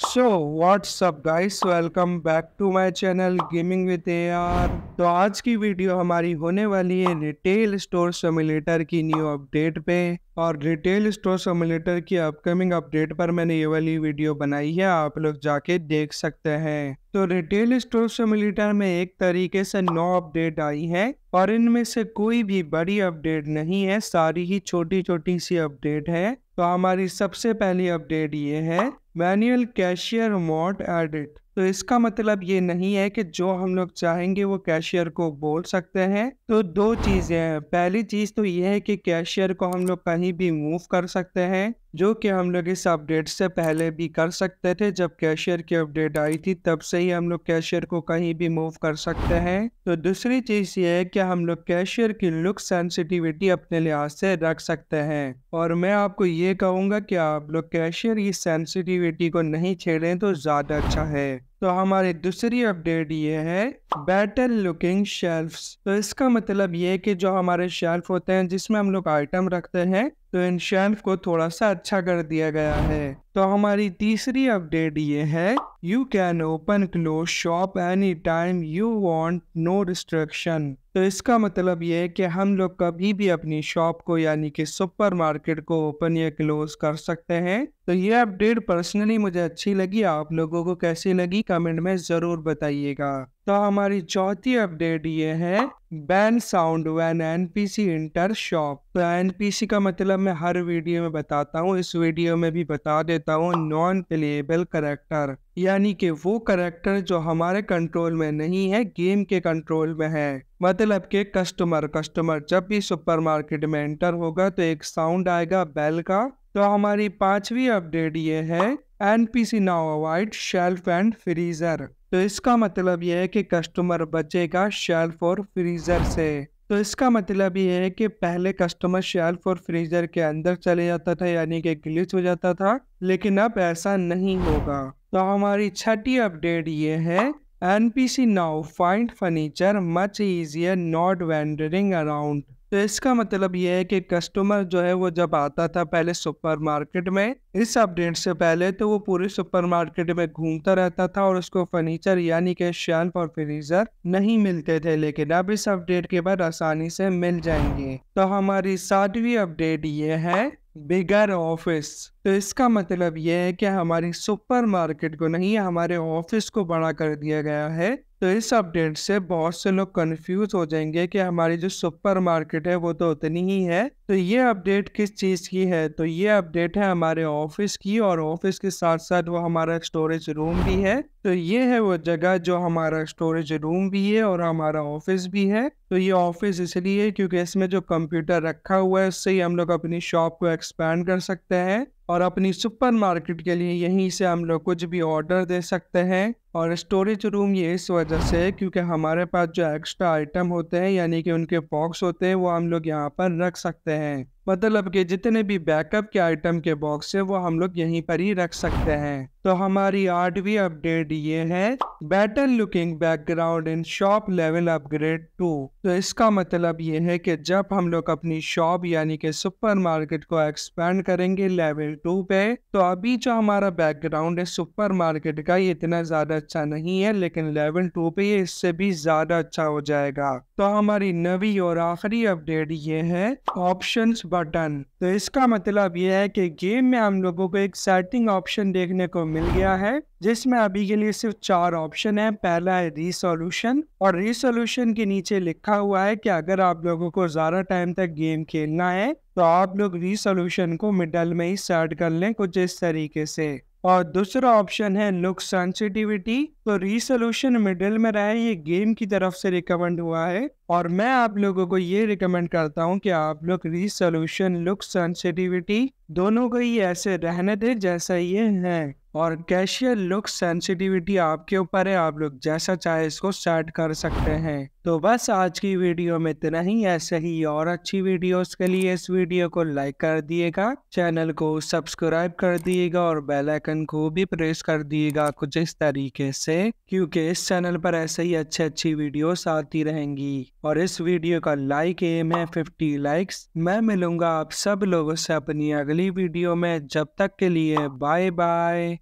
so what's up guys welcome back to my channel gaming with AR तो आज की video हमारी होने वाली है रिटेल स्टोर सिमुलेटर की न्यू अपडेट पे और रिटेल स्टोर सिमुलेटर की अपकमिंग अपडेट पर मैंने ये वाली वीडियो बनाई है आप लोग जाके देख सकते हैं तो रिटेल स्टोर सिमुलेटर में एक तरीके से नौ अपडेट आई है और इनमें से कोई भी बड़ी अपडेट नहीं है सारी ही छोटी छोटी सी अपडेट है तो हमारी सबसे पहली अपडेट ये है मैनुअल कैशियर मॉड एडिट तो इसका मतलब ये नहीं है कि जो हम लोग चाहेंगे वो कैशियर को बोल सकते हैं तो दो चीज़ें हैं पहली चीज़ तो ये है कि कैशियर को हम लोग कहीं भी मूव कर सकते हैं जो कि हम लोग इस अपडेट से पहले भी कर सकते थे जब कैशियर की अपडेट आई थी तब से ही हम लोग कैशियर को कहीं भी मूव कर सकते हैं तो दूसरी चीज़ ये है कि हम लोग कैशियर की लुक सेंसिटिविटी अपने लिहाज से रख सकते हैं और मैं आपको ये कहूँगा कि आप लोग कैशियर की सेंसिटिविटी को नहीं छेड़ें तो ज़्यादा अच्छा है तो हमारी दूसरी अपडेट ये है बेटर लुकिंग शेल्फ तो इसका मतलब ये कि जो हमारे शेल्फ होते हैं जिसमें हम लोग आइटम रखते हैं तो इन शेल्फ को थोड़ा सा अच्छा कर दिया गया है तो हमारी तीसरी अपडेट ये है you can open close shop any time you want no restriction तो इसका मतलब ये है कि हम लोग कभी भी अपनी शॉप को यानी कि सुपरमार्केट को ओपन या क्लोज कर सकते हैं तो ये अपडेट पर्सनली मुझे अच्छी लगी आप लोगों को कैसी लगी कमेंट में ज़रूर बताइएगा तो हमारी चौथी अपडेट ये है ban sound when N P C enter shop तो एन पी सी का मतलब मैं हर वीडियो में बताता हूँ इस वीडियो में भी बता देता हूँ नॉन प्लेएबल करेक्टर यानी कि वो करेक्टर जो हमारे कंट्रोल में नहीं है गेम के कंट्रोल में है मतलब के कस्टमर कस्टमर जब भी सुपरमार्केट में एंटर होगा तो एक साउंड आएगा बेल का तो हमारी पांचवी अपडेट ये है NPC now avoid shelf and freezer तो इसका मतलब यह है कि कस्टमर बचेगा शेल्फ और फ्रीज़र से तो इसका मतलब ये है कि पहले कस्टमर शेल्फ और फ्रीजर के अंदर चले जाता था यानी कि ग्लिच हो जाता था लेकिन अब ऐसा नहीं होगा तो हमारी छठी अपडेट ये है N P C now find furniture much easier not wandering around तो इसका मतलब ये है कि कस्टमर जो है वो जब आता था पहले सुपरमार्केट में इस अपडेट से पहले तो वो पूरे सुपरमार्केट में घूमता रहता था और उसको फर्नीचर यानी कि शेल्फ और फ्रीजर नहीं मिलते थे लेकिन अब इस अपडेट के बाद आसानी से मिल जाएंगे तो हमारी सातवीं अपडेट ये है बिगर ऑफिस तो इसका मतलब यह है कि हमारी सुपरमार्केट को नहीं हमारे ऑफिस को बड़ा कर दिया गया है तो इस अपडेट से बहुत से लोग कंफ्यूज हो जाएंगे कि हमारी जो सुपरमार्केट है वो तो उतनी ही है तो ये अपडेट किस चीज़ की है तो ये अपडेट है हमारे ऑफिस की और ऑफिस के साथ साथ वो हमारा स्टोरेज रूम भी है तो ये है वो जगह जो हमारा स्टोरेज रूम भी है और हमारा ऑफिस भी है तो ये ऑफिस इसलिए क्योंकि इसमें जो कंप्यूटर रखा हुआ है उससे ही हम लोग अपनी शॉप को एक्सपैंड कर सकते हैं और अपनी सुपरमार्केट के लिए यहीं से हम लोग कुछ भी ऑर्डर दे सकते हैं और स्टोरेज रूम ये इस वजह से है क्योंकि हमारे पास जो एक्स्ट्रा आइटम होते हैं यानी कि उनके बॉक्स होते हैं वो हम लोग यहाँ पर रख सकते हैं मतलब कि जितने भी बैकअप के आइटम के बॉक्स है वो हम लोग यहीं पर ही रख सकते हैं तो हमारी आठवीं अपडेट ये है better looking background in shop level upgrade two तो इसका मतलब ये है कि जब हम लोग अपनी शॉप यानी कि सुपरमार्केट को एक्सपेंड करेंगे लेवल टू पे तो अभी जो हमारा बैकग्राउंड है मार्केट का ये इतना ज्यादा अच्छा नहीं है लेकिन लेवल टू पे ये इससे भी ज्यादा अच्छा हो जाएगा तो हमारी नवी और आखिरी अपडेट ये है ऑप्शन बटन तो इसका मतलब ये है कि गेम में हम लोगों को एक सेटिंग ऑप्शन देखने को मिल गया है जिसमें अभी के लिए सिर्फ चार ऑप्शन है पहला है रिसोल्यूशन और रिसोल्यूशन के नीचे लिखा हुआ है कि अगर आप लोगों को ज़्यादा टाइम तक गेम खेलना है तो आप लोग रिसोल्यूशन को मिडल में ही सेट कर लें कुछ इस तरीके से और दूसरा ऑप्शन है लुक सेंसिटिविटी तो रिसोल्यूशन मिडिल में रहे ये गेम की तरफ से रिकमेंड हुआ है और मैं आप लोगों को ये रिकमेंड करता हूँ कि आप लोग रिसोल्यूशन लुक सेंसिटिविटी दोनों को ही ऐसे रहने दें जैसा ये है और कैशियर लुक सेंसिटिविटी आपके ऊपर है आप लोग जैसा चाहे इसको सेट कर सकते हैं तो बस आज की वीडियो में इतना ही ऐसे ही और अच्छी वीडियोस के लिए इस वीडियो को लाइक कर दिएगा चैनल को सब्सक्राइब कर दिएगा और बेल आइकन को भी प्रेस कर दिएगा कुछ इस तरीके से क्योंकि इस चैनल पर ऐसे ही अच्छी अच्छी वीडियोस आती रहेंगी और इस वीडियो का लाइक एम है फिफ्टी लाइक्स मैं मिलूंगा आप सब लोगों से अपनी अगली वीडियो में जब तक के लिए बाय बाय